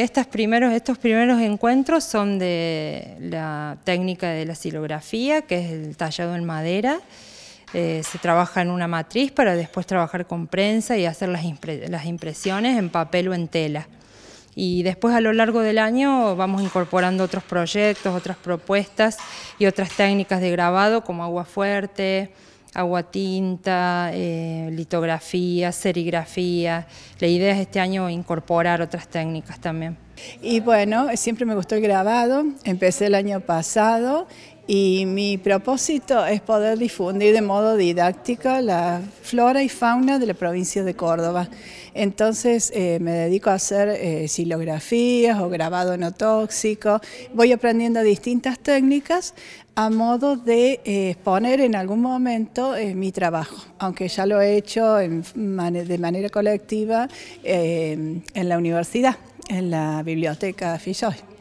estos primeros encuentros son de la técnica de la silografía, que es el tallado en madera. Eh, se trabaja en una matriz para después trabajar con prensa y hacer las impresiones en papel o en tela. Y después a lo largo del año vamos incorporando otros proyectos, otras propuestas y otras técnicas de grabado como agua fuerte, aguatinta, tinta, eh, litografía, serigrafía. La idea es este año incorporar otras técnicas también. Y bueno, siempre me gustó el grabado, empecé el año pasado y mi propósito es poder difundir de modo didáctico la flora y fauna de la provincia de Córdoba. Entonces eh, me dedico a hacer eh, silografías o grabado no tóxico, voy aprendiendo distintas técnicas a modo de eh, exponer en algún momento eh, mi trabajo, aunque ya lo he hecho en, de manera colectiva en la universidad, en la biblioteca Filloy.